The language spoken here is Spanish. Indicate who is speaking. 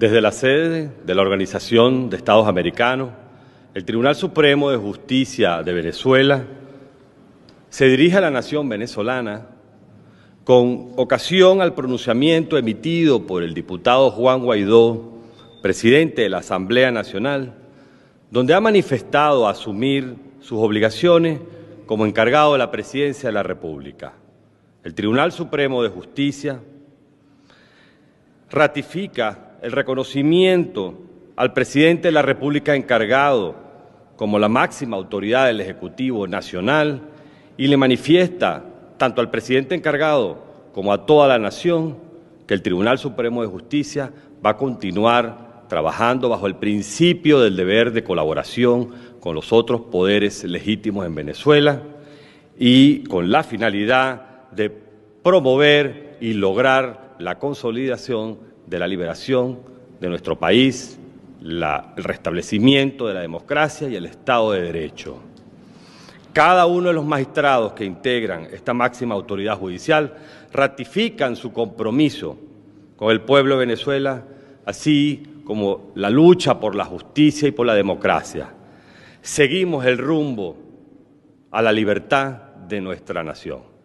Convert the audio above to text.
Speaker 1: Desde la sede de la Organización de Estados Americanos, el Tribunal Supremo de Justicia de Venezuela se dirige a la nación venezolana con ocasión al pronunciamiento emitido por el diputado Juan Guaidó, presidente de la Asamblea Nacional, donde ha manifestado asumir sus obligaciones como encargado de la presidencia de la República. El Tribunal Supremo de Justicia ratifica el reconocimiento al presidente de la República encargado como la máxima autoridad del Ejecutivo Nacional y le manifiesta tanto al presidente encargado como a toda la nación que el Tribunal Supremo de Justicia va a continuar trabajando bajo el principio del deber de colaboración con los otros poderes legítimos en Venezuela y con la finalidad de promover y lograr la consolidación de la liberación de nuestro país, el restablecimiento de la democracia y el Estado de Derecho. Cada uno de los magistrados que integran esta máxima autoridad judicial ratifican su compromiso con el pueblo de Venezuela, así como la lucha por la justicia y por la democracia. Seguimos el rumbo a la libertad de nuestra nación.